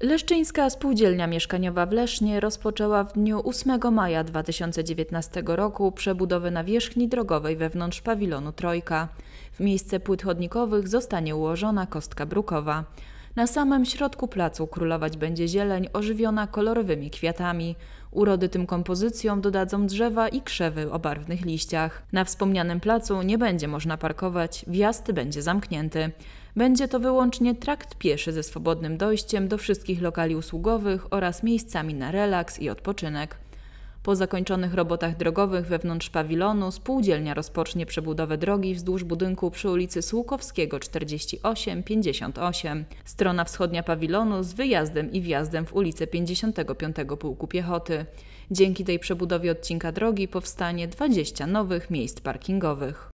Leszczyńska Spółdzielnia Mieszkaniowa w Lesznie rozpoczęła w dniu 8 maja 2019 roku przebudowę nawierzchni drogowej wewnątrz pawilonu Trojka. W miejsce płyt chodnikowych zostanie ułożona kostka brukowa. Na samym środku placu królować będzie zieleń ożywiona kolorowymi kwiatami. Urody tym kompozycjom dodadzą drzewa i krzewy o barwnych liściach. Na wspomnianym placu nie będzie można parkować, wjazd będzie zamknięty. Będzie to wyłącznie trakt pieszy ze swobodnym dojściem do wszystkich lokali usługowych oraz miejscami na relaks i odpoczynek. Po zakończonych robotach drogowych wewnątrz pawilonu spółdzielnia rozpocznie przebudowę drogi wzdłuż budynku przy ulicy Słukowskiego 48-58. Strona wschodnia pawilonu z wyjazdem i wjazdem w ulicę 55 Pułku Piechoty. Dzięki tej przebudowie odcinka drogi powstanie 20 nowych miejsc parkingowych.